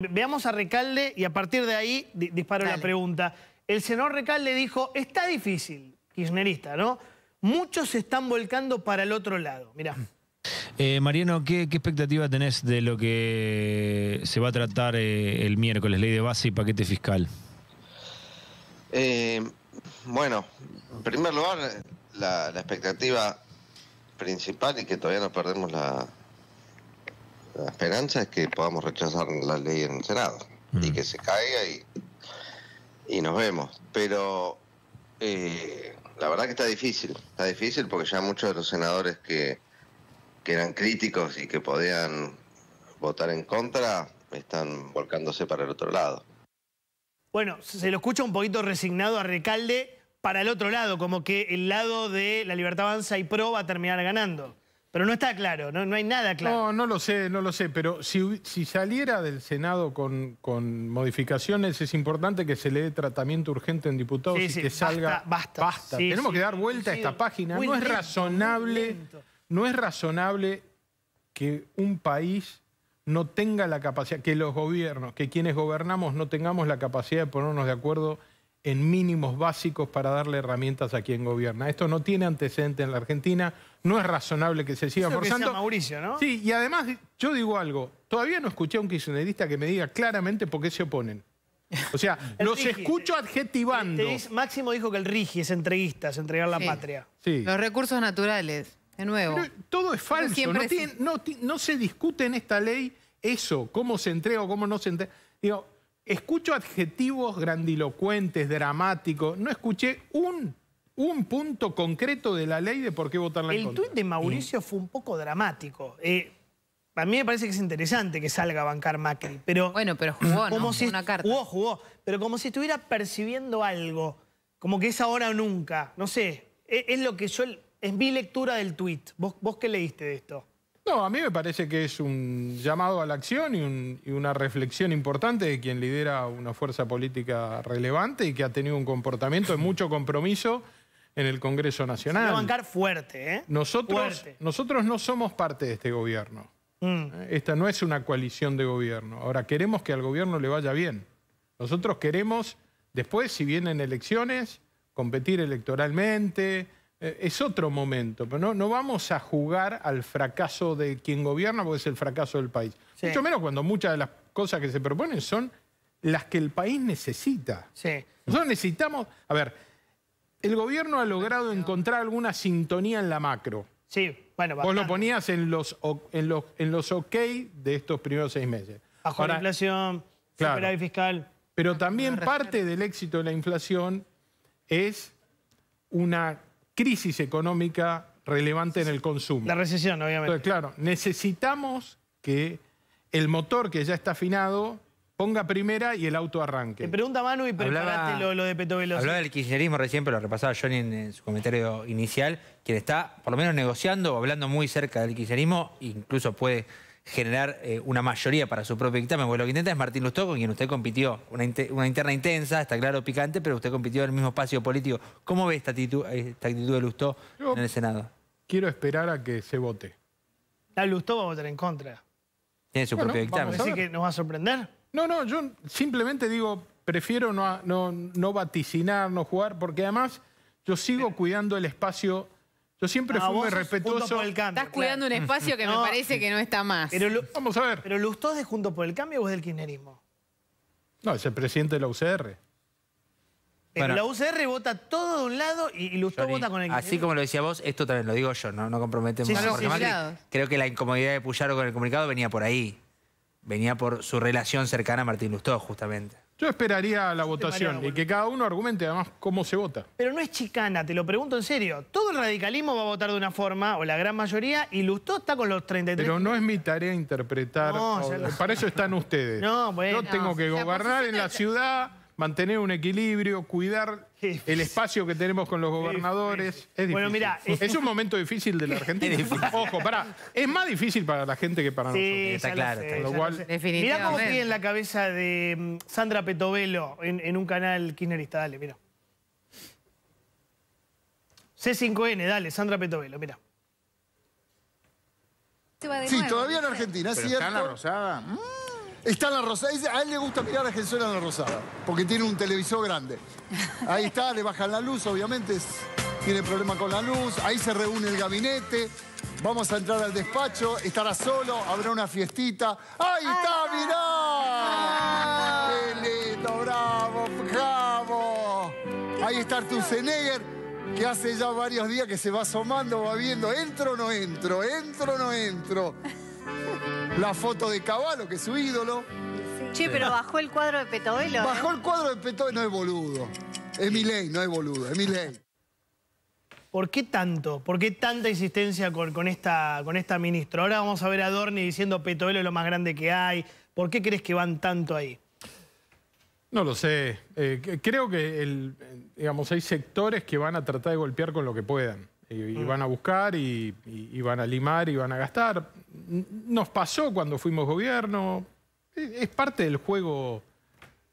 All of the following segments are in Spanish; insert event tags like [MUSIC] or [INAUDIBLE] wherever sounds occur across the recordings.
Veamos a Recalde y a partir de ahí disparo la pregunta. El senador Recalde dijo, está difícil, kirchnerista, ¿no? Muchos se están volcando para el otro lado. Mirá. Eh, Mariano, ¿qué, expectativa tenés de lo que se va a tratar eh, el miércoles? Ley de base y paquete fiscal. Eh, bueno, en primer lugar, la, expectativa principal y que todavía no perdemos la, la esperanza es que podamos rechazar la ley en el Senado y mm. que se caiga y, nos vemos. Pero eh, la verdad que está difícil, está difícil porque ya muchos de los senadores que, que eran críticos y que podían votar en contra están volcándose para el otro lado. Bueno, se lo escucha un poquito resignado a Recalde para el otro lado, como que el lado de la libertad avanza y pro va a terminar ganando. Pero no está claro, no, no hay nada claro. No, no lo sé, no lo sé, pero si, saliera del Senado con, modificaciones, es importante que se le dé tratamiento urgente en diputados y que salga. Basta, basta. Tenemos que dar vuelta a esta página. No es razonable, no es razonable que un país no tenga la capacidad, que los gobiernos, que quienes gobernamos no tengamos la capacidad de ponernos de acuerdo en mínimos básicos para darle herramientas a quien gobierna. Esto no tiene antecedente en la Argentina, no es razonable que se siga Eso forzando. Mauricio, ¿no? Sí, y además yo digo algo, todavía no escuché a un kirchnerista que me diga claramente por qué se oponen. O sea, [LAUGHS] los escucho adjetivando. Máximo dijo que el rigi es entreguista, es entregar la patria. Sí. Los recursos naturales, de nuevo. todo es falso, no, se discute en esta ley eso, cómo se entrega o cómo no se entrega. Digo, Escucho adjetivos grandilocuentes, dramáticos. No escuché un, un punto concreto de la ley de por qué votar. en ley contra. El tuit de Mauricio fue un poco dramático. Eh, a mí me parece que es interesante que salga a bancar Macri, pero... Bueno, pero jugó, ¿no? si Jugó, jugó. Pero como si estuviera percibiendo algo. Como que es ahora o nunca. No sé. E-, es, lo que yo... Es mi lectura del tuit. ¿Vos, ¿Vos qué leíste de esto? No, a mí me parece que es un llamado a la acción y, una reflexión importante de quien lidera una fuerza política relevante y que ha tenido un comportamiento de mucho compromiso en el Congreso Nacional. Se bancar fuerte, ¿eh? Nosotros, nosotros no somos parte de este gobierno. Mm. ¿Eh? Esta no es una coalición de gobierno. Ahora, queremos que al gobierno le vaya bien. Nosotros queremos, después, si vienen elecciones, competir electoralmente, eh, es otro momento, pero no, vamos a jugar al fracaso de quien gobierna porque es el fracaso del país. Mucho menos cuando muchas de las cosas que se proponen son las que el país necesita. Sí. Nosotros necesitamos, a ver, el gobierno ha logrado encontrar alguna sintonía en la macro. Sí, bueno, bastante. Vos lo ponías en los, en los, en los ok de estos primeros seis meses. Bajo la inflación, superávit fiscal. Pero también parte del éxito de la inflación es una crisis económica relevante en el consumo. La recesión, obviamente. Entonces, claro, necesitamos que el motor que ya está afinado ponga primera y el auto arranque. Te pregunta Manu y prepárate lo, lo, de Peto Hablaba del kirchnerismo recién, pero lo repasaba Johnny en, su comentario inicial, quien está por lo menos negociando, o hablando muy cerca del kirchnerismo, incluso puede generar eh, una mayoría para su propio dictamen, porque lo que intenta es Martín Lustó, con quien usted compitió, una, interna intensa, está claro, picante, pero usted compitió en el mismo espacio político. ¿Cómo ve esta actitud, de Lustó en el Senado? Quiero esperar a que se vote. La Lustó va a votar en contra. Tiene su propio dictamen. ¿Decir que nos va a sorprender? No, no, yo simplemente digo, prefiero no, no, no vaticinar, no jugar, porque además yo sigo cuidando el espacio yo siempre fui respetuoso. Estás cuidando un espacio que me parece que no está más. Pero, Vamos a ver. ¿Pero Lustó es Junto por el Cambio o es del kirchnerismo? No, es el presidente de la UCR. Eh, la UCR vota todo de un lado y, Lustó vota con el kirchnerismo. Así como lo decía vos, esto también lo digo yo, no, no comprometemos. Sí, creo que la incomodidad de Puyaro con el comunicado venía por ahí. Venía por su relación cercana a Martín Lustó, justamente. Yo esperaría la votación y que cada uno argumente además cómo se vota. Pero no es chicana, te lo pregunto en serio. Todo el radicalismo va a votar de una forma, o la gran mayoría, y Lustó está con los 33... Pero no es mi tarea interpretar. No, Para eso están ustedes. No, Yo tengo que gobernar en la ciudad mantener un equilibrio, cuidar el espacio que tenemos con los gobernadores. Es bueno, mira, es... un momento difícil de la Argentina. Ojo, para. es más difícil para la gente que para nosotros. Está claro. lo mirá cómo tiene en la cabeza de mm, Sandra Petovelo en, un canal kirchnerista. Dale, mira. C5N, dale, Sandra Petovelo, mira. Sí, todavía en Argentina, ¿es cierto? la Rosada. Mm. Está en la rosada. A él le gusta mirar a Gensuela en la rosada, porque tiene un televisor grande. Ahí está, le bajan la luz, obviamente tiene problema con la luz. Ahí se reúne el gabinete. Vamos a entrar al despacho, estará solo, habrá una fiestita. ¡Ahí está, mirá! ¡Qué lindo, bravo, bravo! Ahí está Zeneger, que hace ya varios días que se va asomando, va viendo, entro o no entro, entro o no entro la foto de Caballo, que es su ídolo. Che, pero bajó el cuadro de Petovelo. ¿eh? Bajó el cuadro de Petovelo, no es boludo. Es mi ley, no es boludo, es mi ¿Por qué tanto? ¿Por qué tanta insistencia con, esta, con esta ministra? Ahora vamos a ver a Dorni diciendo Petovelo es lo más grande que hay. ¿Por qué crees que van tanto ahí? No lo sé. Eh, creo que digamos, hay sectores que van a tratar de golpear con lo que puedan. Y, mm. van a buscar y van a limar y van a gastar nos pasó cuando fuimos gobierno. Es parte del juego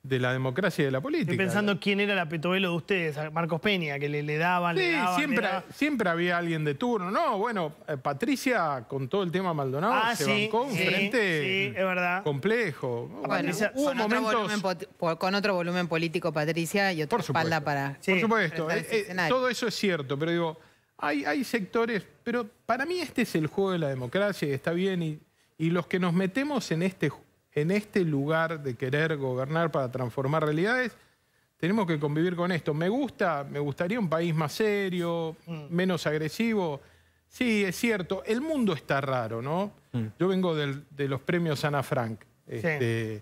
de la democracia y de la política. Estoy pensando quién era la petovelo de ustedes, Marcos Peña, que le, le daban, sí, siempre, siempre había alguien de turno. No, bueno, eh, Patricia, con todo el tema Maldonado, ah, se bancó un frente es verdad. complejo. hubo con, momentos... otro volumen, con otro volumen político, Patricia, y otra espalda para... por supuesto, eh, eh, todo eso es cierto, pero digo... Hay, sectores, pero para mí este es el juego de la democracia y está bien. Y, los que nos metemos en este, en este lugar de querer gobernar para transformar realidades, tenemos que convivir con esto. Me gusta, me gustaría un país más serio, mm. menos agresivo. Sí, es cierto, el mundo está raro, ¿no? Mm. Yo vengo de los premios Ana Frank. sí este,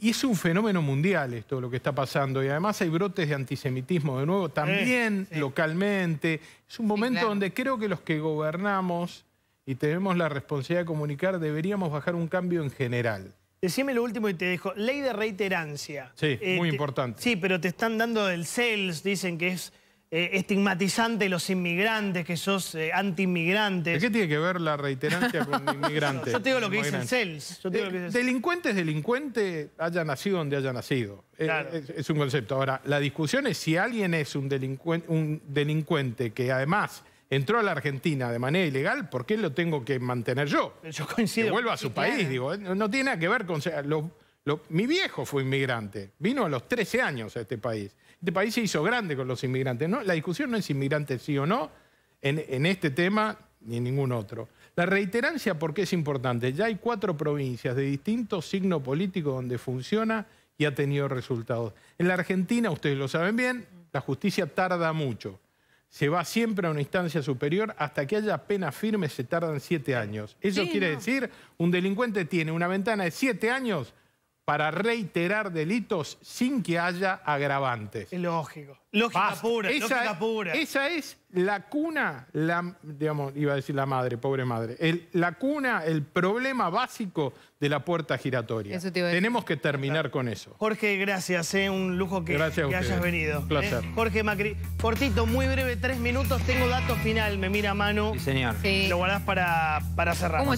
y es un fenómeno mundial esto, lo que está pasando. Y además hay brotes de antisemitismo de nuevo, también eh, localmente. Es un momento donde creo que los que gobernamos y tenemos la responsabilidad de comunicar deberíamos bajar un cambio en general. Decime lo último y te dejo. Ley de reiterancia. Sí, muy eh, importante. Sí, pero te están dando del CELS, dicen que es eh, estigmatizante los inmigrantes, que sos eh, antiinmigrantes. anti ¿Qué tiene que ver la reiterancia con [LAUGHS] inmigrantes? Yo te digo lo que el CELS. delincuente es delincuente, haya nacido donde haya nacido. Eh, es, un concepto. Ahora, la discusión es si alguien es un, delincuente que además entró a la Argentina de manera ilegal, ¿por qué lo tengo que mantener yo? Yo coincido. Que vuelva a su país, digo. No tiene nada que ver con... los, mi viejo fue inmigrante, vino a los 13 años a este país. Este país se hizo grande con los inmigrantes. ¿no? La discusión no es inmigrante sí o no en, este tema ni en ningún otro. La reiterancia porque es importante. Ya hay cuatro provincias de distinto signo político donde funciona y ha tenido resultados. En la Argentina, ustedes lo saben bien, la justicia tarda mucho. Se va siempre a una instancia superior, hasta que haya pena firme se tardan siete años. Eso quiere decir, un delincuente tiene una ventana de siete años para reiterar delitos sin que haya agravantes. Lógico. Lógica pura, esa, lógica pura. Esa es la cuna, la, digamos, iba a decir la madre, pobre madre, el, la cuna, el problema básico de la puerta giratoria. Tenemos que terminar con eso. Jorge, gracias, ¿eh? un lujo que, hayas venido. Un eh. placer. Jorge Macri, cortito, muy breve, tres minutos, tengo dato final, me mira a mano. Sí, señor. Lo guardás para, para cerrar. ¿Cómo